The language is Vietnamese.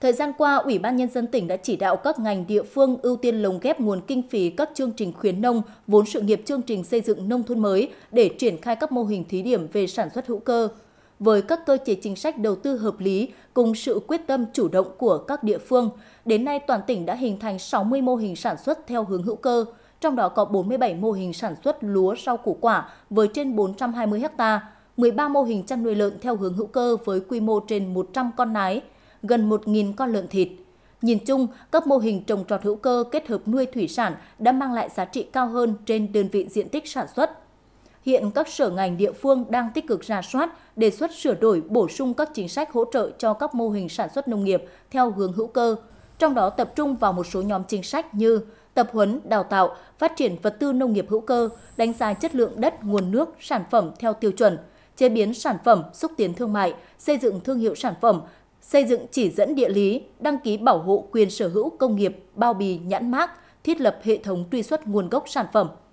Thời gian qua, Ủy ban Nhân dân tỉnh đã chỉ đạo các ngành địa phương ưu tiên lồng ghép nguồn kinh phí các chương trình khuyến nông, vốn sự nghiệp chương trình xây dựng nông thôn mới để triển khai các mô hình thí điểm về sản xuất hữu cơ. Với các cơ chế chính sách đầu tư hợp lý cùng sự quyết tâm chủ động của các địa phương, đến nay toàn tỉnh đã hình thành 60 mô hình sản xuất theo hướng hữu cơ, trong đó có 47 mô hình sản xuất lúa rau củ quả với trên 420 ha, 13 mô hình chăn nuôi lợn theo hướng hữu cơ với quy mô trên 100 con nái, gần 1.000 con lợn thịt. Nhìn chung, các mô hình trồng trọt hữu cơ kết hợp nuôi thủy sản đã mang lại giá trị cao hơn trên đơn vị diện tích sản xuất. Hiện các sở ngành địa phương đang tích cực ra soát, đề xuất sửa đổi, bổ sung các chính sách hỗ trợ cho các mô hình sản xuất nông nghiệp theo hướng hữu cơ, trong đó tập trung vào một số nhóm chính sách như tập huấn, đào tạo, phát triển vật tư nông nghiệp hữu cơ, đánh giá chất lượng đất, nguồn nước, sản phẩm theo tiêu chuẩn, chế biến sản phẩm, xúc tiến thương mại, xây dựng thương hiệu sản phẩm, xây dựng chỉ dẫn địa lý, đăng ký bảo hộ quyền sở hữu công nghiệp, bao bì, nhãn mác, thiết lập hệ thống truy xuất nguồn gốc sản phẩm,